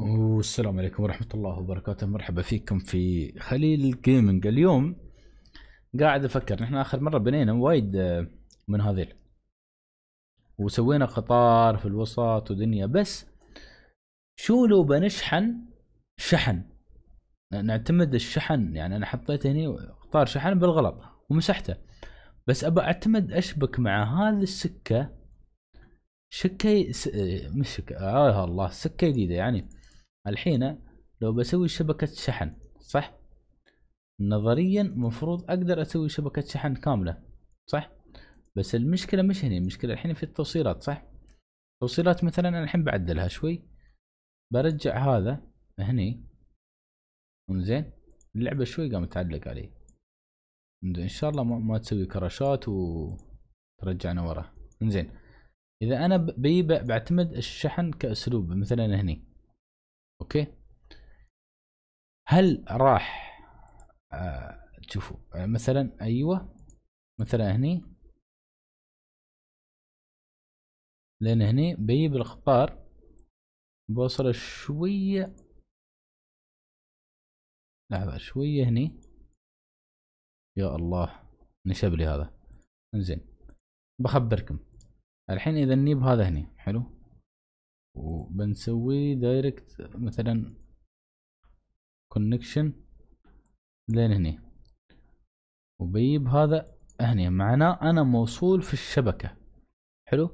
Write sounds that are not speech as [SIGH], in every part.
والسلام عليكم ورحمة الله وبركاته مرحبا فيكم في خليل جيمنج اليوم قاعد افكر نحن اخر مرة بنينا وايد آه، من هذيل وسوينا قطار في الوسط ودنيا بس شو لو بنشحن شحن نعتمد الشحن يعني انا حطيت هنا قطار شحن بالغلط ومسحته بس ابى اعتمد اشبك مع هذه السكه شكه س... آه، مش شكه آه الله سكه جديده يعني الحين لو بسوي شبكة شحن صح نظريا مفروض اقدر اسوي شبكة شحن كاملة صح بس المشكلة مش هنا المشكلة الحين في التوصيلات صح توصيلات مثلا انا الحين بعدلها شوي برجع هذا هني انزين اللعبة شوي قامت تعلق علي انزين ان شاء الله ما, ما تسوي كراشات وترجعنا ورا انزين اذا انا بيبقى بعتمد الشحن كاسلوب مثلا هني اوكي هل راح آه تشوفوا آه، مثلا ايوه مثلا هني لان هني بيجيب الخطار بوصل شوية لحظة شوية هني يا الله نشب لي هذا انزين بخبركم الحين اذا نيب هذا هني حلو وبنسوي دايركت مثلا كونكشن لين هني وبيب هذا هني معناه انا موصول في الشبكه حلو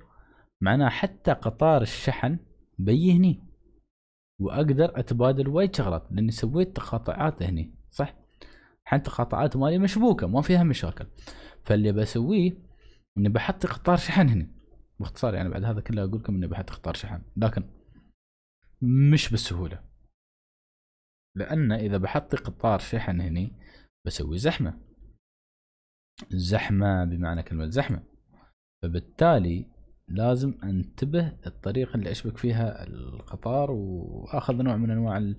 معناه حتى قطار الشحن بي هني واقدر اتبادل وايد شغلات لاني سويت تقاطعات هني صح حتى تقاطعات مالي مشبوكه ما فيها مشاكل فاللي بسويه اني بحط قطار شحن هني باختصار يعني بعد هذا كله اقول لكم اني بحط اختار شحن لكن مش بالسهوله لان اذا بحط قطار شحن هني بسوي زحمه زحمه بمعنى كلمه زحمه فبالتالي لازم انتبه الطريقه اللي اشبك فيها القطار واخذ نوع من انواع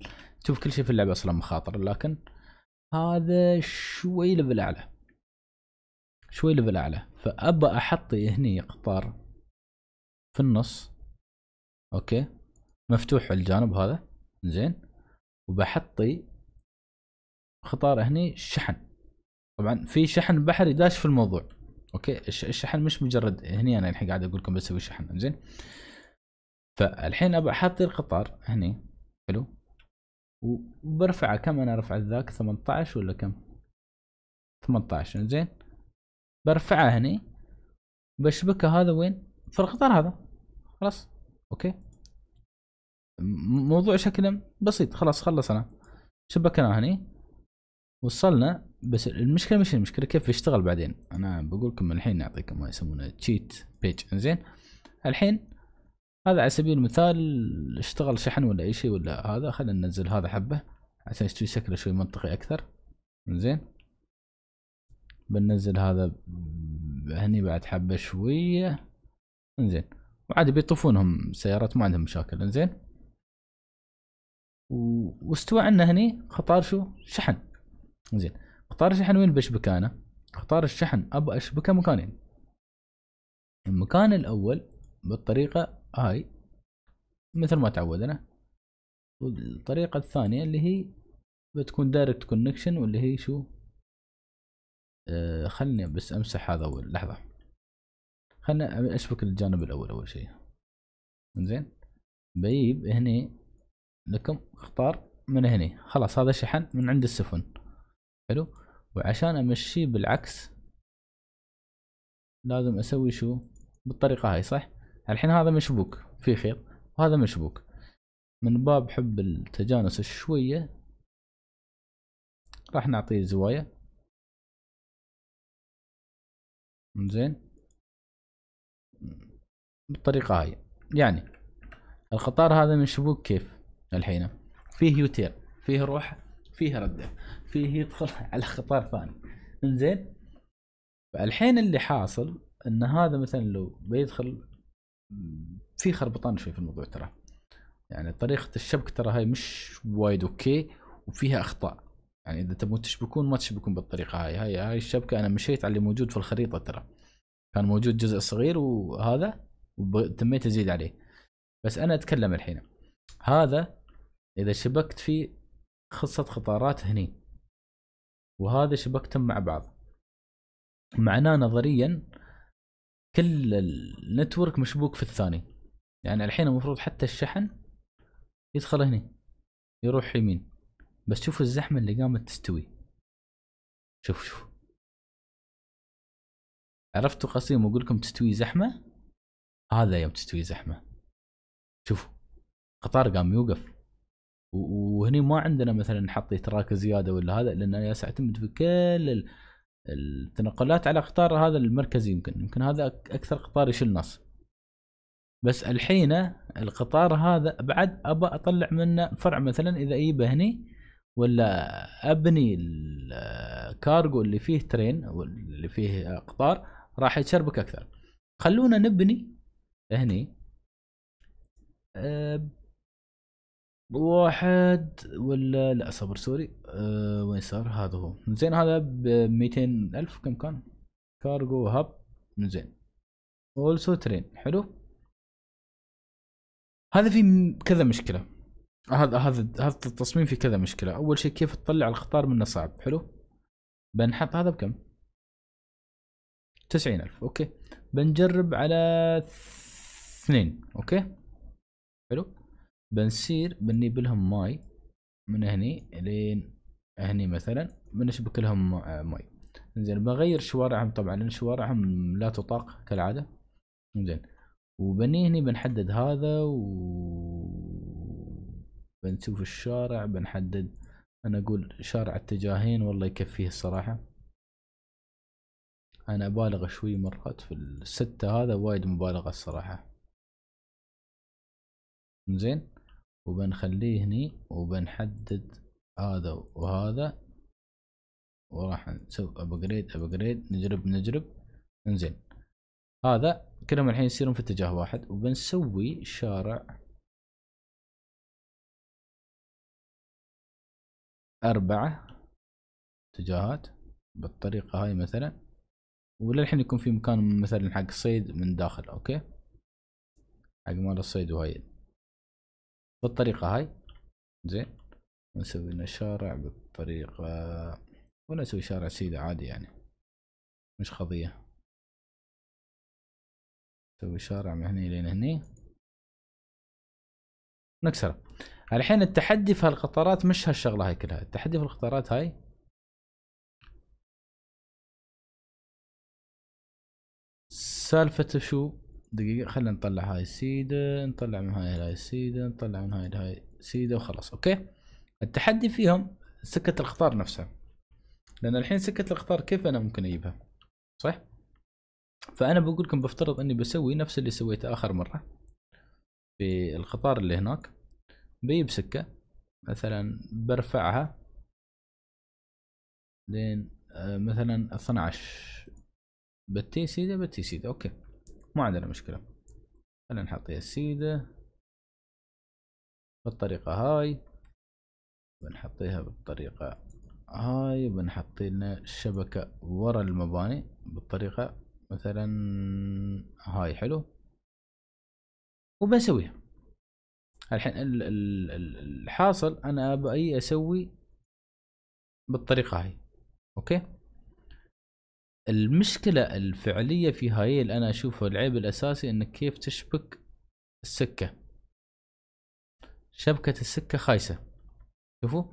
شوف كل شيء في اللعبه اصلا مخاطر لكن هذا شوي ليفل اعلى شوي ليفل اعلى فابى احط هني قطار في النص اوكي مفتوح الجانب هذا زين وبحطي خطار هني شحن طبعا في شحن بحري داش في الموضوع اوكي الشحن مش مجرد هني انا الحين قاعد اقول لكم بسوي شحن زين فالحين ابى احط القطار هني حلو وبرفعه كم انا رفعت ذاك 18 ولا كم 18 زين برفعه هني بشبكه هذا وين في القطار هذا خلاص اوكي موضوع شكله بسيط خلاص خلصنا شبكنا هني وصلنا بس المشكله مش المشكله كيف يشتغل بعدين انا بقول لكم الحين نعطيكم ما يسمونه تشيت بيج انزين الحين هذا على سبيل المثال اشتغل شحن ولا اي شيء ولا هذا خلينا ننزل هذا حبه عشان يشتري شكله شوي منطقي اكثر انزين بننزل هذا هني بعد حبه شويه انزين وعادي بيطفونهم سيارات ما عندهم مشاكل انزين واستوى عندنا هني قطار شو شحن زين قطار الشحن وين بشبكه انا قطار الشحن ابى اشبكه مكانين المكان الاول بالطريقه هاي مثل ما تعودنا والطريقه الثانيه اللي هي بتكون دايركت كونكشن واللي هي شو آه خلني بس امسح هذا اول لحظه خلنا اشبك الجانب الاول اول شيء زين بيب هني لكم اختار من هني خلاص هذا شحن من عند السفن حلو وعشان امشيه بالعكس لازم اسوي شو بالطريقة هاي صح الحين هذا مشبوك في خيط وهذا مشبوك من باب حب التجانس شوية راح نعطيه زوايا زين بالطريقة هاي يعني الخطار هذا من شبوك كيف الحين فيه يوتير فيه روح فيه رده فيه يدخل [LAUGHS] على خطار ثاني انزين الحين اللي حاصل ان هذا مثلا لو بيدخل في خربطان شوي في الموضوع ترى يعني طريقة الشبك ترى هاي مش وايد اوكي وفيها اخطاء يعني اذا تبون تشبكون ما تشبكون بالطريقة هاي هاي الشبكة انا مشيت على اللي موجود في الخريطة ترى كان موجود جزء صغير وهذا وتميت ازيد عليه بس انا اتكلم الحين هذا اذا شبكت فيه خصة خطارات هني وهذا شبكتهم مع بعض معناه نظريا كل النتورك مشبوك في الثاني يعني الحين المفروض حتى الشحن يدخل هني يروح يمين بس شوفوا الزحمة اللي قامت تستوي شوف شوف عرفتوا قصدي لما لكم تستوي زحمة هذا يوم تستوي زحمه شوف قطار قام يوقف وهني ما عندنا مثلا نحط تراك زياده ولا هذا لان انا اعتمد في كل التنقلات على قطار هذا المركزي يمكن يمكن هذا اكثر قطار يشيل ناس بس الحين القطار هذا بعد ابى اطلع منه فرع مثلا اذا اجيبه هني ولا ابني الكارغو اللي فيه ترين واللي فيه قطار راح يتشربك اكثر خلونا نبني هني أه واحد ولا لا صبر سوري أه وين صار هذا هو زين هذا ب 200 الف كم كان كارغو هاب زين اولسو ترين حلو هذا في كذا مشكله هذا هذا هذا التصميم في كذا مشكله اول شيء كيف تطلع القطار منه صعب حلو بنحط هذا بكم تسعين الف اوكي بنجرب على اثنين اوكي حلو بنصير بنجيب لهم ماي من هني لين هني مثلا بنشبك لهم آه، ماي زين بغير شوارعهم طبعا لان شوارعهم لا تطاق كالعاده زين وبني هني بنحدد هذا و بنشوف الشارع بنحدد انا اقول شارع اتجاهين والله يكفيه الصراحه انا ابالغ شوي مرات في الستة هذا وايد مبالغة الصراحة زين وبنخليه هني وبنحدد هذا وهذا وراح نسوي ابجريد ابجريد نجرب نجرب انزين هذا كلهم الحين يصيرون في اتجاه واحد وبنسوي شارع أربعة اتجاهات بالطريقة هاي مثلا وللحين يكون في مكان مثلا حق الصيد من داخل اوكي حق مال الصيد وهاي بالطريقة هاي زين ونسوي لنا شارع بالطريقة ونسوي شارع سيدة عادي يعني مش قضية نسوي شارع من هني لين هني نكسره الحين التحدي في هالقطارات مش هالشغلة هاي كلها التحدي في القطارات هاي سالفة شو دقيقة خلينا نطلع هاي السيدة نطلع من هاي هاي السيدة نطلع من هاي هاي السيدة وخلاص اوكي التحدي فيهم سكة القطار نفسها لان الحين سكة القطار كيف انا ممكن اجيبها صح فانا بقول لكم بفترض اني بسوي نفس اللي سويته اخر مرة في القطار اللي هناك بجيب سكة مثلا برفعها لين آه، مثلا 12 بتي سيدة بتي سيدة اوكي ما عندنا مشكلة خلينا نحط السيدة بالطريقة هاي بنحطيها بالطريقة هاي بنحط لنا الشبكة ورا المباني بالطريقة مثلا هاي حلو وبنسويها الحين الحاصل انا ابي اسوي بالطريقة هاي اوكي المشكلة الفعلية في هاي اللي انا اشوفه العيب الاساسي انك كيف تشبك السكة شبكة السكة خايسة شوفوا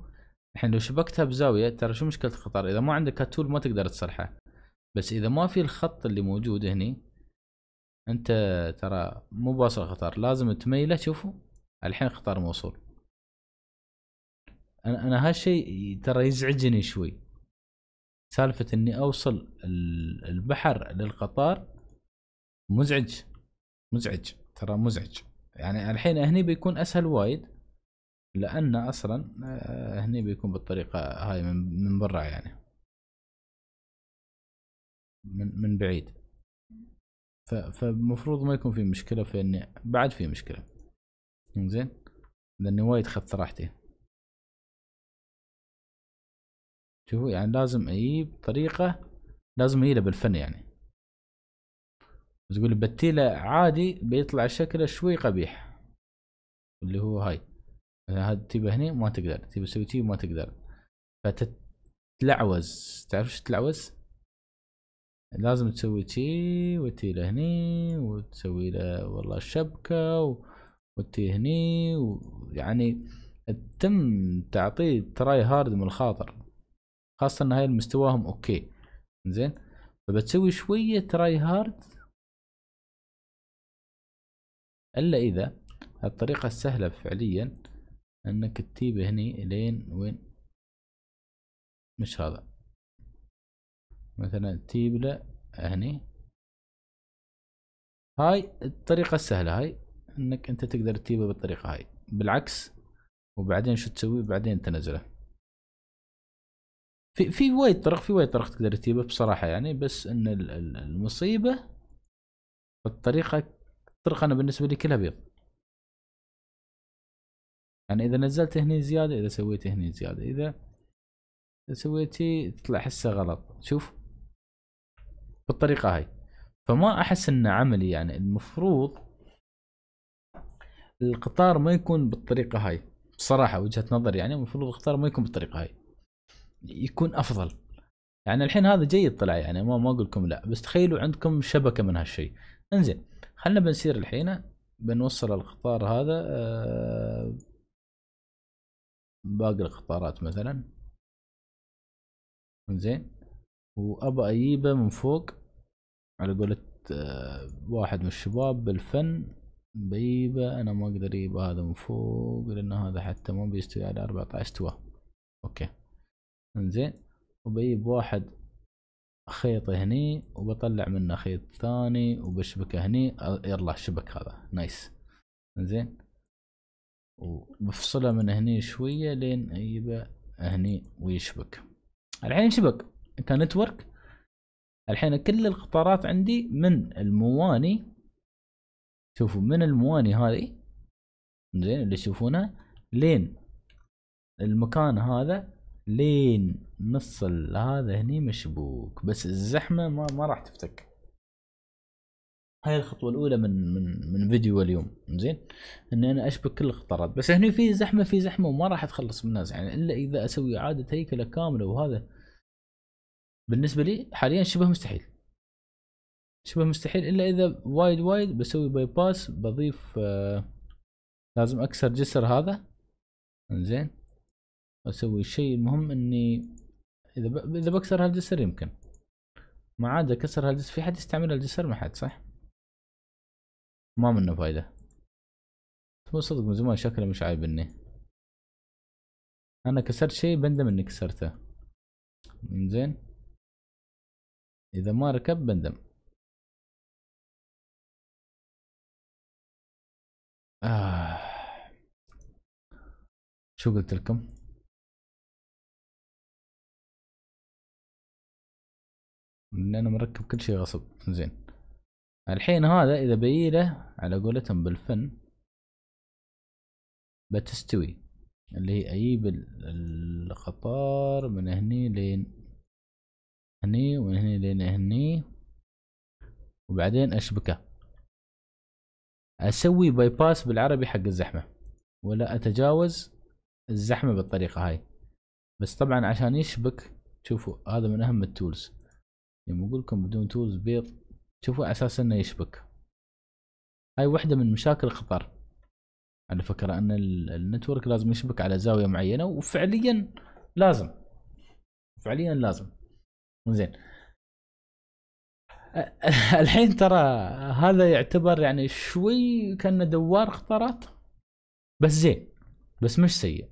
الحين لو شبكتها بزاوية ترى شو مشكلة القطار اذا ما عندك هالتول ما تقدر تصلحه بس اذا ما في الخط اللي موجود هني انت ترى مو باصل القطار لازم تميله شوفوا الحين القطار موصول انا انا هالشيء ترى يزعجني شوي سالفة اني اوصل البحر للقطار مزعج مزعج ترى مزعج يعني الحين هني بيكون اسهل وايد لان اصلا آه، هني بيكون بالطريقة هاي من من برا يعني من من بعيد فالمفروض ما يكون في مشكلة في اني بعد في مشكلة زين لاني وايد خذت راحتي شوفوا يعني لازم اجيب طريقة لازم ايه بالفن يعني تقول بتيله عادي بيطلع شكله شوي قبيح اللي هو هاي هذا تبى هني ما تقدر تبى تسوي شيء ما تقدر فتتلعوز تعرف شو تلعوز لازم تسوي تي وتي هني وتسوي له والله شبكة وتي هني ويعني تم تعطيه تراي هارد من الخاطر خاصه ان هاي مستواهم اوكي زين فبتسوي شويه تراي هارد الا اذا الطريقه السهله فعليا انك تجيب هني لين وين مش هذا مثلا تجيب له هني هاي الطريقة السهلة هاي انك انت تقدر تجيبه بالطريقة هاي بالعكس وبعدين شو تسوي بعدين تنزله في في وايد طرق في وايد طرق تقدر تجيبه بصراحه يعني بس ان المصيبه الطريقه الطرق انا بالنسبه لي كلها بيض يعني اذا نزلت هني زياده اذا سويت هني زياده اذا سويتي تطلع حسه غلط شوف بالطريقه هاي فما احس انه عملي يعني المفروض القطار ما يكون بالطريقه هاي بصراحه وجهه نظر يعني المفروض القطار ما يكون بالطريقه هاي يكون افضل يعني الحين هذا جيد طلع يعني ما ما اقول لكم لا بس تخيلوا عندكم شبكه من هالشيء انزين خلينا بنصير الحين بنوصل القطار هذا آه، باقي القطارات مثلا انزين وابى اجيبه من فوق على قولة آه، واحد من الشباب بالفن بيبة انا ما اقدر اجيب هذا من فوق لان هذا حتى ما بيستوي على 14 استوى اوكي انزين وبجيب واحد خيط هني وبطلع منه خيط ثاني وبشبكه هني يلا شبك هذا نايس انزين وبفصله من هني شويه لين اجيبه هني ويشبك الحين شبك كنتورك الحين كل القطارات عندي من المواني شوفوا من المواني هذه زين اللي تشوفونها لين المكان هذا لين نص هذا هني مشبوك بس الزحمه ما, ما راح تفتك هاي الخطوه الاولى من من من فيديو اليوم زين ان انا اشبك كل القطارات بس هني في زحمه في زحمه وما راح اتخلص من الناس يعني الا اذا اسوي اعاده هيكله كامله وهذا بالنسبه لي حاليا شبه مستحيل شبه مستحيل الا اذا وايد وايد بسوي باي باس بضيف آه لازم اكسر جسر هذا زين اسوي شيء المهم اني اذا ب... اذا بكسر هالجسر يمكن ما عاد اكسر هالجسر في حد يستعمل الجسر ما حد صح ما منه فايده طيب، مو صدق من زمان شكله مش عايبني انا كسرت شيء بندم اني كسرته زين اذا ما ركب بندم آه. شو قلت لكم لان انا مركب كل شيء غصب زين الحين هذا اذا بيله على قولتهم بالفن بتستوي اللي هي اجيب القطار من هني لين هني ومن هني لين هني وبعدين اشبكه اسوي باي باس بالعربي حق الزحمه ولا اتجاوز الزحمه بالطريقه هاي بس طبعا عشان يشبك شوفوا هذا من اهم التولز يوم اقول لكم بدون تولز بيض شوفوا على اساس انه يشبك هاي واحده من مشاكل خطر على فكره ان النتورك لازم يشبك على زاويه معينه وفعليا لازم فعليا لازم زين [LAUGHS] الحين ترى هذا يعتبر يعني شوي كان دوار خطرات بس زين بس مش سيء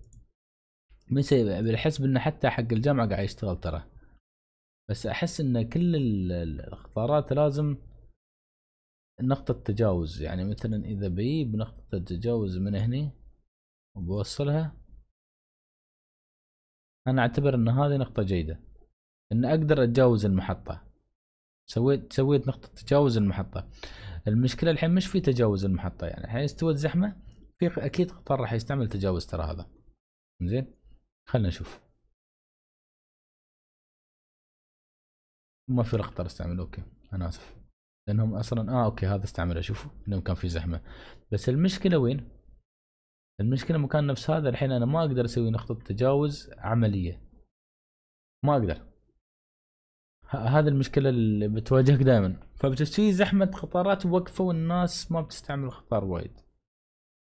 مش سيء بالحسب انه حتى حق الجامعه قاعد يشتغل ترى بس احس ان كل الاختبارات لازم نقطة تجاوز يعني مثلا اذا بجيب نقطة تجاوز من هني وبوصلها انا اعتبر ان هذه نقطة جيدة ان اقدر اتجاوز المحطة سويت سويت نقطة تجاوز المحطة المشكلة الحين مش في تجاوز المحطة يعني الحين استوت زحمة في اكيد قطار راح يستعمل تجاوز ترى هذا زين خلينا نشوف ما في اختار استعمل اوكي انا اسف لانهم اصلا اه اوكي هذا استعمله شوفوا انه كان في زحمه بس المشكله وين؟ المشكله مكان نفس هذا الحين انا ما اقدر اسوي نقطه تجاوز عمليه ما اقدر هذه المشكله اللي بتواجهك دائما فبتصير زحمه قطارات وقفه والناس ما بتستعمل القطار وايد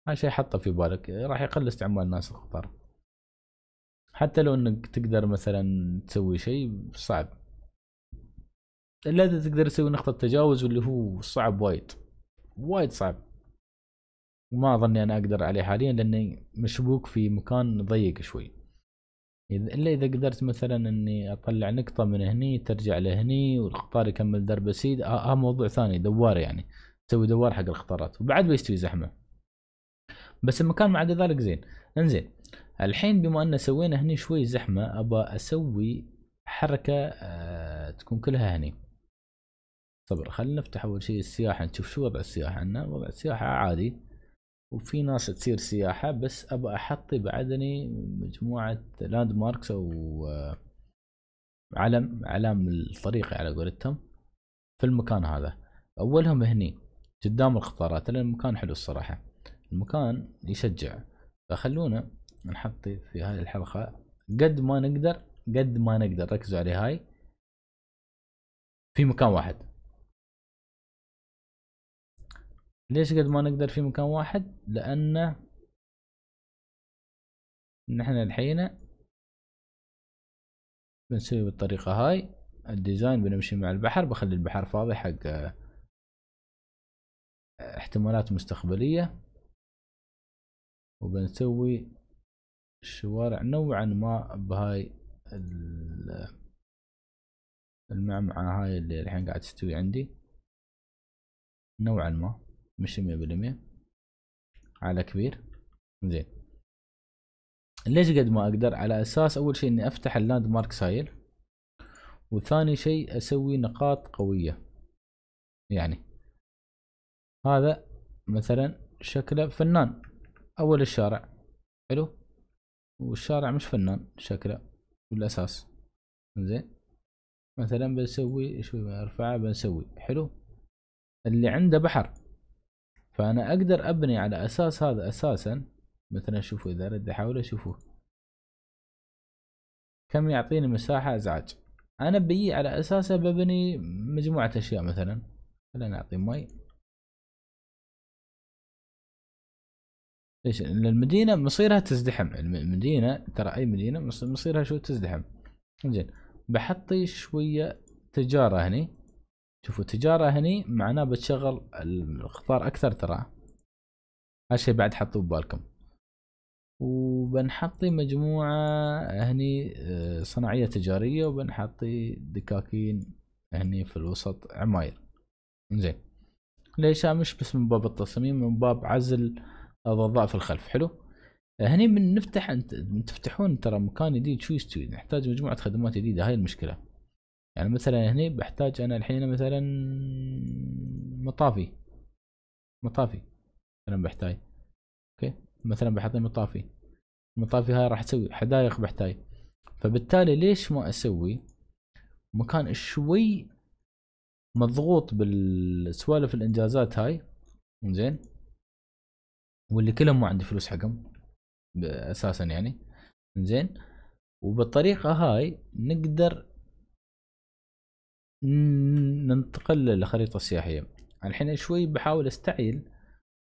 هذا شيء حطه في بالك راح يقل استعمال الناس القطار حتى لو انك تقدر مثلا تسوي شيء صعب الا اذا تقدر تسوي نقطه تجاوز واللي هو صعب وايد وايد صعب وما اظني انا اقدر عليه حاليا لاني مشبوك في مكان ضيق شوي الا اذا قدرت مثلا اني اطلع نقطه من هني ترجع لهني والقطار يكمل درب سيد آه آه موضوع ثاني دوار يعني تسوي دوار حق القطارات وبعد بيستوي زحمه بس المكان ما عدا ذلك زين انزين الحين بما ان سوينا هني شوي زحمه ابى اسوي حركه آه تكون كلها هني صبر خلينا نفتح اول شيء السياحه نشوف شو وضع السياحه عندنا وضع السياحه عادي وفي ناس تصير سياحه بس ابى احطي بعدني مجموعه لاند ماركس او آه، علم علام الطريق على قولتهم في المكان هذا اولهم هني قدام القطارات لان المكان حلو الصراحه المكان يشجع فخلونا نحط في هاي الحلقه قد ما نقدر قد ما نقدر ركزوا على هاي في مكان واحد ليش قد ما نقدر في مكان واحد لأن نحن الحين بنسوي بالطريقة هاي الديزاين بنمشي مع البحر بخلي البحر فاضي حق آه، احتمالات مستقبلية وبنسوي الشوارع نوعا ما بهاي المعمعة هاي اللي الحين قاعد تستوي عندي نوعا ما مش مية بالمية على كبير زين ليش قد ما اقدر على اساس اول شيء اني افتح اللاند مارك سايل وثاني شيء اسوي نقاط قوية يعني هذا مثلا شكله فنان اول الشارع حلو والشارع مش فنان شكله بالاساس زين مثلا بنسوي شوي ارفعه بنسوي حلو اللي عنده بحر فانا اقدر ابني على اساس هذا اساسا مثلا شوفوا اذا ردي احاول اشوفه كم يعطيني مساحة ازعاج انا بي على اساسه ببني مجموعة اشياء مثلا خلينا نعطي مي ليش المدينة مصيرها تزدحم المدينة ترى اي مدينة مصيرها شو تزدحم زين بحطي شوية تجارة هني شوفوا تجارة هني معناه بتشغل القطار أكثر ترى هالشي بعد حطوه ببالكم وبنحطي مجموعة هني آه، صناعية تجارية وبنحطي دكاكين هني في الوسط عماير زين ليش مش بس من باب التصميم من باب عزل الضوضاء في الخلف حلو هني من نفتح انت تفتحون ترى مكان جديد شو يستوي نحتاج مجموعة خدمات جديدة هاي المشكلة يعني مثلا هني بحتاج انا الحين مثلا مطافي مطافي مثلا بحتاج اوكي مثلا بحط مطافي المطافي هاي راح تسوي حدائق بحتاج فبالتالي ليش ما اسوي مكان شوي مضغوط بالسوالف الانجازات هاي زين واللي كلهم ما عندي فلوس حقهم اساسا يعني زين وبالطريقه هاي نقدر ننتقل للخريطة السياحية الحين شوي بحاول استعجل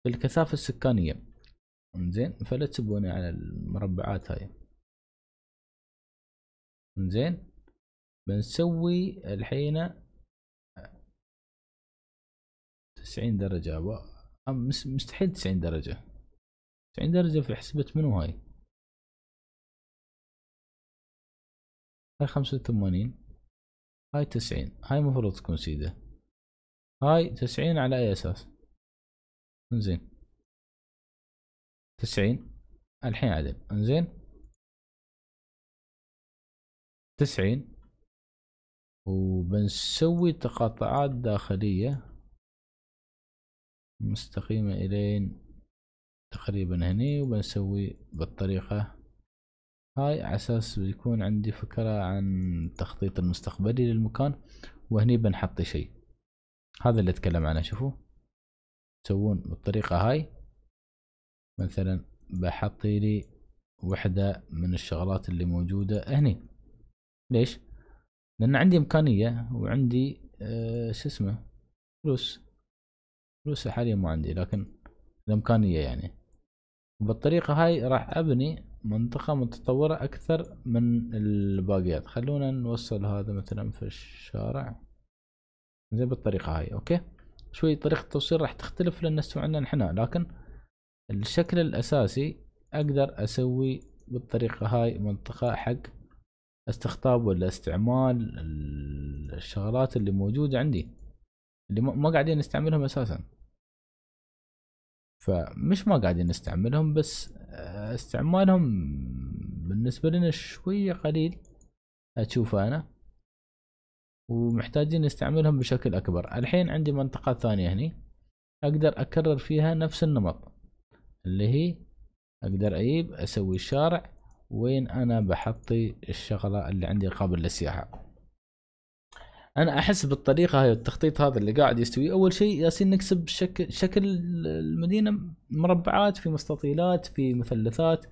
في الكثافة السكانية انزين فلا تسبوني على المربعات هاي انزين بنسوي الحين تسعين درجة مستحيل تسعين درجة تسعين درجة في حسبة منو هاي هاي خمسة وثمانين هاي تسعين هاي المفروض تكون سيدة هاي تسعين على أي أساس انزين تسعين الحين عدل انزين تسعين وبنسوي تقاطعات داخلية مستقيمة إلين تقريبا هني وبنسوي بالطريقة هاي عساس يكون عندي فكرة عن التخطيط المستقبلي للمكان وهني بنحط شيء هذا اللي اتكلم عنه شوفوا تسوون بالطريقة هاي مثلا بحط لي وحدة من الشغلات اللي موجودة هني ليش؟ لأن عندي إمكانية وعندي أه شو اسمه فلوس فلوس حاليا ما عندي لكن الإمكانية يعني وبالطريقة هاي راح أبني منطقة متطورة أكثر من الباقيات خلونا نوصل هذا مثلا في الشارع زي بالطريقة هاي أوكي شوي طريقة التوصيل راح تختلف لأن السوق عندنا نحنا لكن الشكل الأساسي أقدر أسوي بالطريقة هاي منطقة حق استقطاب ولا استعمال الشغلات اللي موجودة عندي اللي ما قاعدين نستعملهم أساسا فمش ما قاعدين نستعملهم بس آه، استعمالهم بالنسبة لنا شوية قليل أشوفه أنا ومحتاجين نستعملهم بشكل أكبر الحين عندي منطقة ثانية هني أقدر أكرر فيها نفس النمط اللي هي أقدر أجيب أسوي شارع وين أنا بحطي الشغلة اللي عندي قابل للسياحة انا احس بالطريقه هاي التخطيط هذا اللي قاعد يستوي اول شيء ياسين نكسب شكل شكل المدينه مربعات في مستطيلات في مثلثات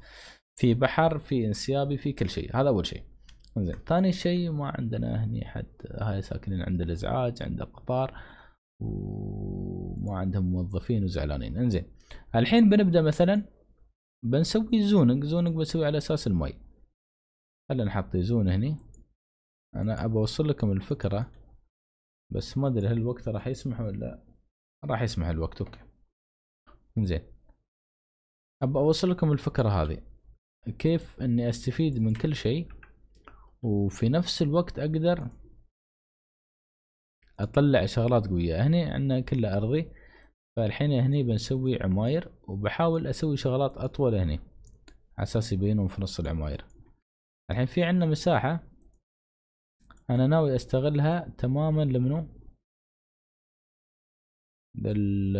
في بحر في انسيابي في كل شيء هذا اول شيء زين ثاني شيء ما عندنا هني حد هاي ساكنين عند الازعاج عند القطار وما عندهم موظفين وزعلانين انزين الحين بنبدا مثلا بنسوي زونق زونق بنسوي على اساس المي خلينا نحط زون هني انا ابى اوصل لكم الفكره بس ما ادري هل الوقت راح يسمح ولا راح يسمح الوقت اوكي زين ابى اوصل لكم الفكره هذه كيف اني استفيد من كل شيء وفي نفس الوقت اقدر اطلع شغلات قويه هنا عندنا كله ارضي فالحين هني بنسوي عماير وبحاول اسوي شغلات اطول هني على اساس يبينون في نص العماير الحين في عندنا مساحه انا ناوي استغلها تماما لمنو لل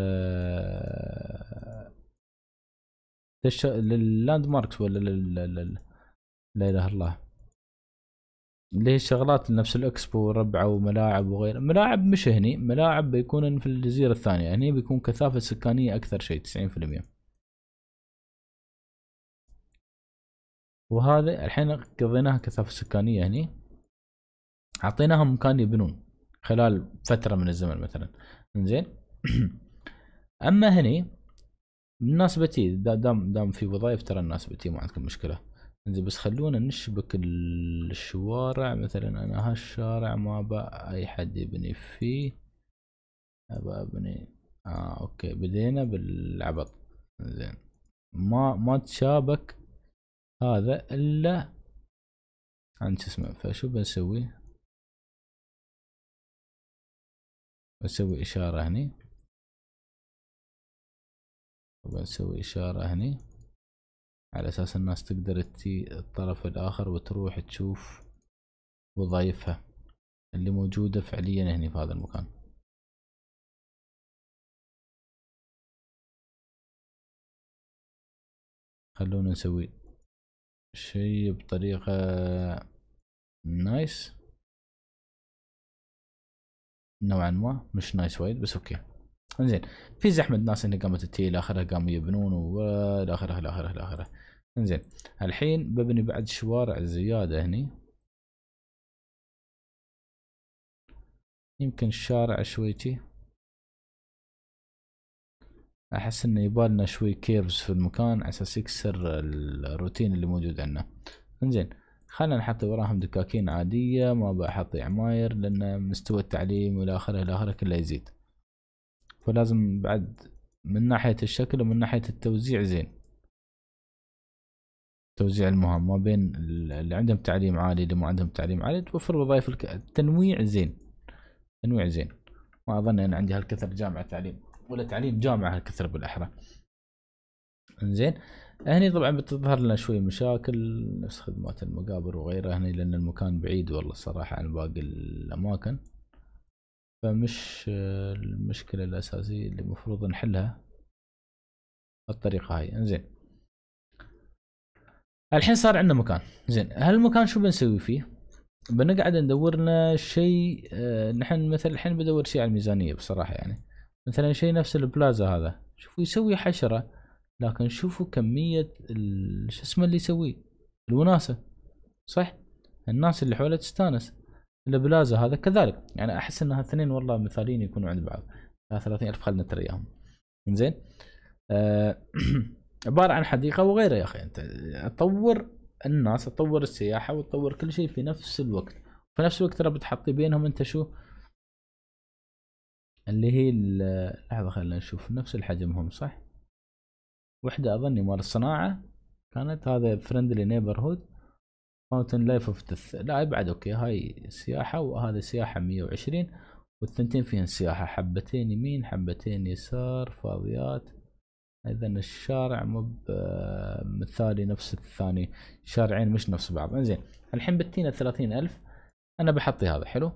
للش... لللاند ماركس ولا لل... لل... لا اله الا الله اللي هي الشغلات نفس الاكسبو وربع وملاعب وغيره ملاعب مش هني ملاعب بيكون في الجزيرة الثانية هني بيكون كثافة سكانية أكثر شيء تسعين في المية وهذا الحين قضيناها كثافة سكانية هني اعطيناهم مكان يبنون خلال فتره من الزمن مثلا زين [CLEARS THROAT] اما هني الناس بتي دام دام في وظائف ترى الناس بتي ما عندكم مشكله زين بس خلونا نشبك الشوارع مثلا انا هالشارع ما ابى اي حد يبني فيه ابى ابني اه اوكي بدينا بالعبط زين ما ما تشابك هذا الا عن شو اسمه فشو بنسوي بسوي إشارة هني وبسوي إشارة هني على أساس الناس تقدر تي الطرف الآخر وتروح تشوف وظائفها اللي موجودة فعليا هني في هذا المكان خلونا نسوي شيء بطريقة نايس نوعا ما مش نايس وايد بس اوكي انزين في زحمه ناس هنا قامت تتي اخرها قاموا يبنون والى اخره الى اخره انزين الحين ببني بعد شوارع زياده هني يمكن الشارع شويتي احس انه يبالنا شوي كيرفز في المكان على اساس يكسر الروتين اللي موجود عندنا انزين خلنا نحط وراهم دكاكين عادية ما بحط عماير لأن مستوى التعليم والى آخره إلى آخره كله يزيد فلازم بعد من ناحية الشكل ومن ناحية التوزيع زين توزيع المهام ما بين اللي عندهم تعليم عالي اللي ما عندهم تعليم عالي توفر وظائف الك... التنويع زين تنويع زين ما أظن أن عندي هالكثر جامعة تعليم ولا تعليم جامعة هالكثر بالأحرى زين هني طبعا بتظهر لنا شوي مشاكل نفس خدمات المقابر وغيرها هني لان المكان بعيد والله الصراحة عن باقي الاماكن فمش المشكلة الاساسية اللي المفروض نحلها بالطريقة هاي انزين الحين صار عندنا مكان زين هالمكان شو بنسوي فيه بنقعد ندور لنا شيء آه، نحن مثلا الحين بدور شيء على الميزانيه بصراحه يعني مثلا شيء نفس البلازا هذا شوفوا يسوي حشره لكن شوفوا كمية شو اسمه اللي يسويه الوناسة صح الناس اللي حوله تستانس البلازا هذا كذلك يعني احس انها اثنين والله مثاليين يكونوا عند بعض 30 الف خلينا نترياهم زين آه [CLEARS THROAT] عباره عن حديقه وغيره يا اخي انت تطور الناس تطور السياحه وتطور كل شيء في نفس الوقت في نفس الوقت ترى بتحطي بينهم انت شو اللي هي لحظه خلينا نشوف نفس الحجم هم صح وحده اظني مال الصناعه كانت هذا فرندلي هود ماونتن لايف اوف ديث لا ابعد اوكي هاي سياحه وهذا سياحه 120 والثنتين فيهن سياحه حبتين يمين حبتين يسار فاضيات اذا الشارع مو آه، مثالي نفس الثاني شارعين مش نفس بعض انزين الحين بتينا ثلاثين الف انا بحطي هذا حلو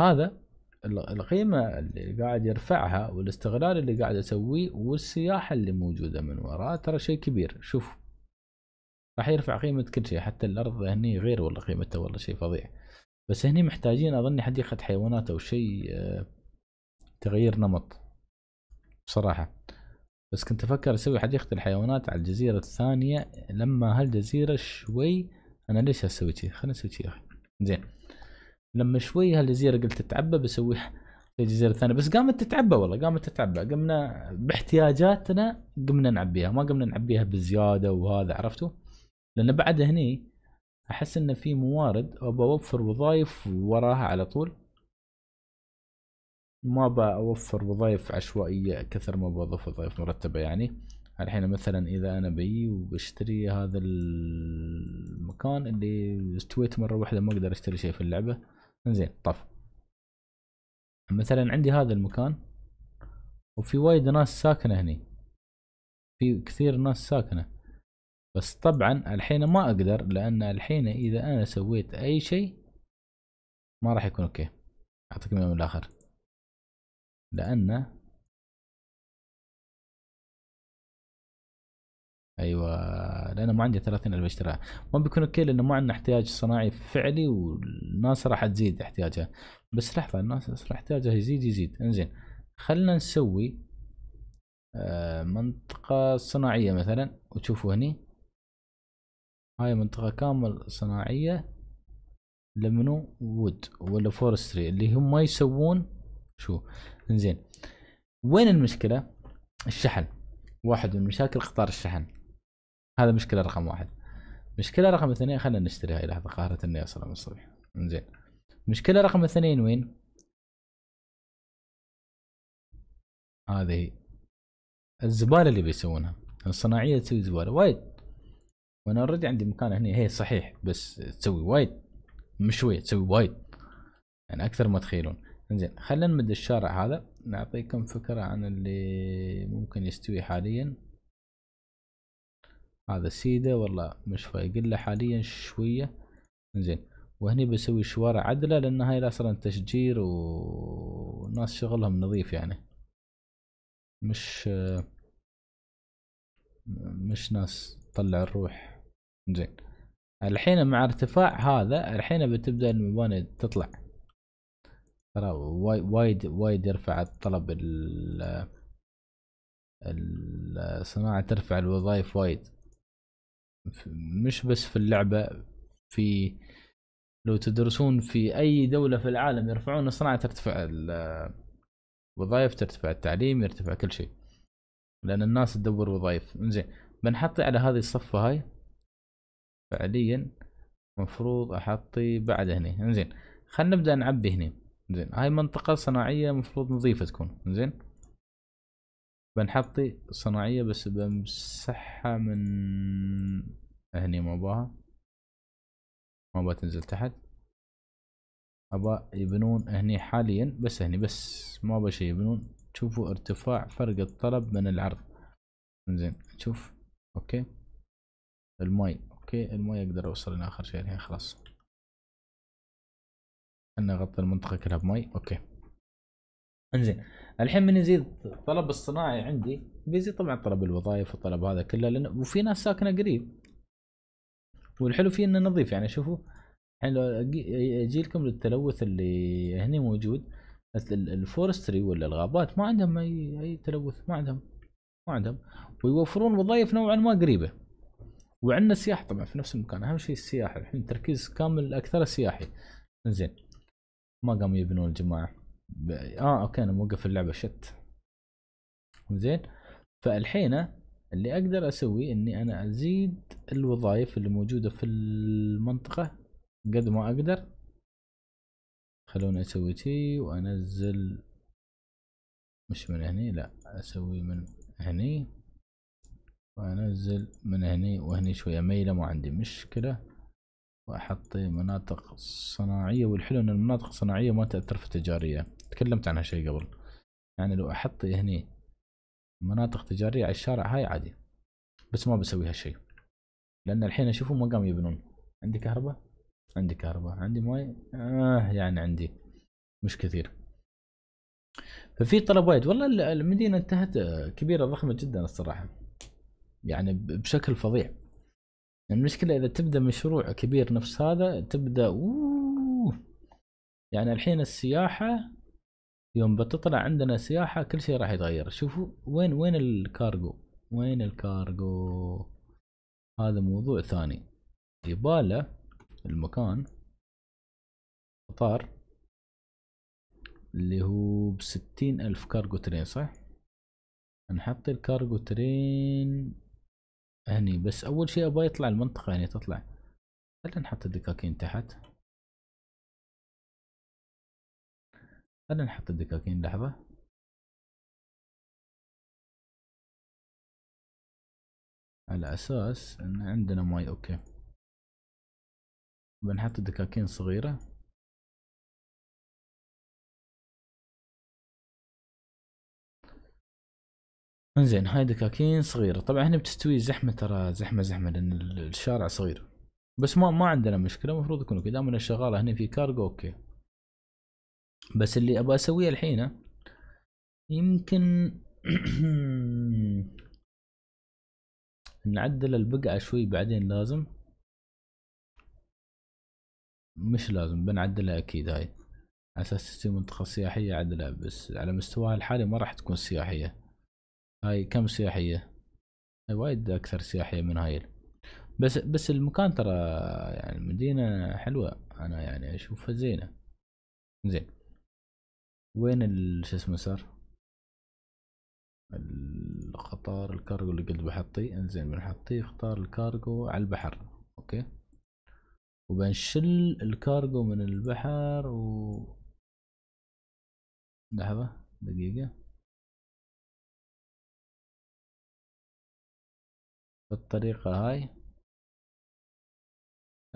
هذا القيمة اللي قاعد يرفعها والاستغلال اللي قاعد اسويه والسياحة اللي موجودة من وراه ترى شيء كبير شوف راح يرفع قيمة كل شيء حتى الارض هني غير والله قيمتها والله شيء فظيع بس هني محتاجين اظني حديقة حيوانات او شيء آه، تغيير نمط بصراحة بس كنت افكر اسوي حديقة الحيوانات على الجزيرة الثانية لما هالجزيرة شوي انا ليش اسوي شيء خليني اسوي شيء زين لما شوي هالجزيره قلت تتعبى بسوي الجزيره الثانيه بس قامت تتعبى والله قامت تتعبى قمنا باحتياجاتنا قمنا نعبيها ما قمنا نعبيها بزياده وهذا عرفتوا لان بعد هني احس ان في موارد وبوفر وظايف وراها على طول ما بوفر وظايف عشوائيه كثر ما بوظف وظايف مرتبه يعني الحين مثلا اذا انا بي وبشتري هذا المكان اللي استويت مره واحده ما اقدر اشتري شيء في اللعبه زين طف مثلا عندي هذا المكان وفي وايد ناس ساكنه هني في كثير ناس ساكنه بس طبعا الحين ما اقدر لان الحين اذا انا سويت اي شيء ما راح يكون اوكي اعطيكم من الاخر لان ايوه لانه ما عندي 30 اللي بشتريها ما بيكون اوكي لانه ما عندنا احتياج صناعي فعلي والناس راح تزيد احتياجها بس لحظه الناس راح احتياجها يزيد يزيد انزين خلنا نسوي آه، منطقة صناعية مثلا وتشوفوا هني هاي منطقة كامل صناعية لمنو وود ولا فورستري اللي هم ما يسوون شو انزين وين المشكلة الشحن واحد من مشاكل قطار الشحن هذا مشكله رقم واحد مشكله رقم اثنين خلينا نشتري هاي لحظه قاهره اني اصلا من الصبح زين مشكله رقم اثنين وين هذه الزباله اللي بيسوونها الصناعيه تسوي زباله وايد وانا اوريدي عندي مكان هنا هي صحيح بس تسوي وايد مش شويه تسوي وايد يعني اكثر ما تخيلون انزين خلينا نمد الشارع هذا نعطيكم فكره عن اللي ممكن يستوي حاليا هذا سيده والله مش فايق له حاليا شويه زين وهني بسوي شوارع عدله لان هاي اصلا تشجير وناس شغلهم نظيف يعني مش مش ناس تطلع الروح زين الحين مع ارتفاع هذا الحين بتبدا المباني تطلع ترى وايد وايد يرفع الطلب ال الصناعة ترفع الوظائف وايد مش بس في اللعبه في لو تدرسون في اي دوله في العالم يرفعون الصناعه ترتفع الوظائف ترتفع التعليم يرتفع كل شيء لان الناس تدور وظائف زين بنحطي على هذه الصفه هاي فعليا مفروض احطي بعد هنا انزين خلينا نبدا نعبي هنا زين هاي منطقه صناعيه مفروض نظيفه تكون زين بنحطي صناعية بس بمسحها من هني ما ابغاها ما ابغى تنزل تحت ابغى يبنون هني حاليا بس هني بس ما ابغى شيء يبنون شوفوا ارتفاع فرق الطلب من العرض زين شوف اوكي الماي اوكي الماي اقدر اوصل لاخر شيء الحين خلاص انا اغطي المنطقة كلها بماي اوكي انزين الحين من يزيد الطلب الصناعي عندي بيزيد طبعا طلب الوظائف والطلب هذا كله لان وفي ناس ساكنه قريب والحلو فيه انه نظيف يعني شوفوا الحين لو اجي لكم للتلوث اللي هنا موجود الفورستري ولا الغابات ما عندهم اي اي تلوث ما عندهم ما عندهم ويوفرون وظائف نوعا ما قريبه وعندنا السياحه طبعا في نفس المكان اهم شيء السياحه الحين تركيز كامل اكثر سياحي زين ما قاموا يبنون الجماعه اه اوكي انا موقف اللعبه شت زين فالحين اللي اقدر اسوي اني انا ازيد الوظائف اللي موجوده في المنطقه قد ما اقدر خلوني اسوي تي وانزل مش من هني لا اسوي من هني وانزل من هني وهني شويه ميله ما عندي مشكله واحط مناطق صناعيه والحلو ان المناطق الصناعيه ما تاثر في التجاريه تكلمت عنها شيء قبل يعني لو احط هني مناطق تجارية على الشارع هاي عادي بس ما بسوي هالشيء لان الحين اشوفهم ما قام يبنون عندي كهرباء عندي كهرباء عندي ماي آه يعني عندي مش كثير ففي طلب وايد والله المدينة انتهت آه، كبيرة ضخمة جدا الصراحة يعني بشكل فظيع المشكلة إذا تبدأ مشروع كبير نفس هذا تبدأ أوه يعني الحين السياحة يوم بتطلع عندنا سياحة كل شيء راح يتغير شوفوا وين وين الكارغو وين الكارغو هذا موضوع ثاني يباله المكان قطار اللي هو بستين ألف كارغو ترين صح نحط الكارغو ترين هني بس أول شيء أبغى يطلع المنطقة هني تطلع خلينا نحط الدكاكين تحت خلينا نحط الدكاكين لحظة على أساس أن عندنا ماي أوكي بنحط دكاكين صغيرة انزين هاي دكاكين صغيرة طبعا هنا بتستوي زحمة ترى زحمة زحمة لأن الشارع صغير بس ما ما عندنا مشكلة المفروض يكون كذا من الشغالة هنا في كارجو اوكي بس اللي ابغى اسويه الحين يمكن [CLEARS THROAT] نعدل البقعة شوي بعدين لازم مش لازم بنعدلها اكيد هاي على اساس تصير منطقة سياحية عدلها بس على مستواها الحالي ما راح تكون سياحية هاي كم سياحية هاي وايد اكثر سياحية من هاي بس بس المكان ترى يعني المدينة حلوة انا يعني اشوفها زينة زين وين شو اسمه صار القطار الكارغو اللي قلت بحطيه انزين بنحطيه اختار الكارغو على البحر اوكي وبنشل الكارغو من البحر و لحظة دقيقة بالطريقة هاي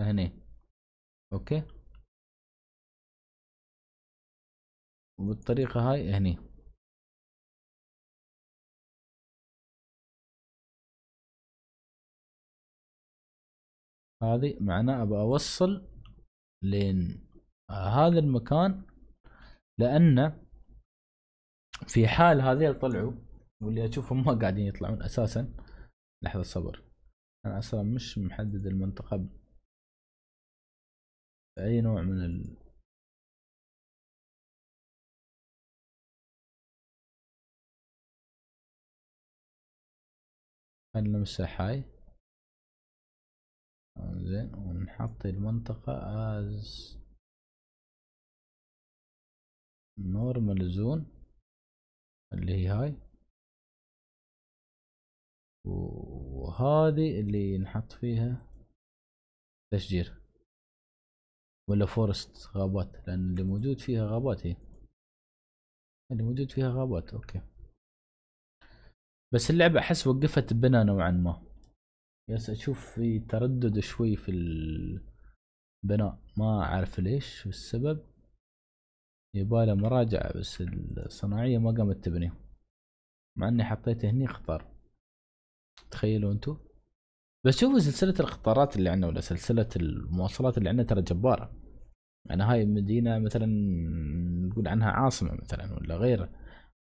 هني اوكي وبالطريقة هاي هني هذه معناه ابى اوصل لين هذا المكان لان في حال هذيل طلعوا واللي اشوفهم ما قاعدين يطلعون اساسا لحظه صبر انا اصلا مش محدد المنطقه باي نوع من ال... خلينا نمسح هاي زين ونحط المنطقة از نورمال زون اللي هي هاي وهذه اللي نحط فيها تشجير ولا فورست غابات لان اللي موجود فيها غابات هي إيه. اللي موجود فيها غابات اوكي بس اللعبة احس وقفت بنا نوعا ما بس اشوف في تردد شوي في البناء ما اعرف ليش السبب يباله مراجعة بس الصناعية ما قامت تبني مع اني حطيته هني خطر تخيلوا انتو بس شوفوا سلسلة القطارات اللي عندنا ولا سلسلة المواصلات اللي عندنا ترى جبارة انا يعني هاي مدينة مثلا نقول عنها عاصمة مثلا ولا غيره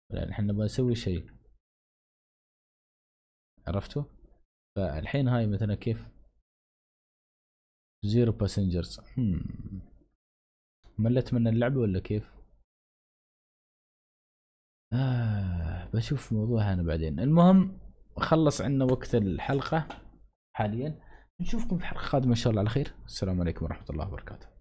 يعني احنا نبغى نسوي شيء عرفتوا فالحين هاي مثلا كيف زيرو باسنجرز ملت من اللعبة ولا كيف آه بشوف موضوع أنا بعدين المهم خلص عنا وقت الحلقة حاليا نشوفكم في حلقة قادمة إن شاء الله على خير السلام عليكم ورحمة الله وبركاته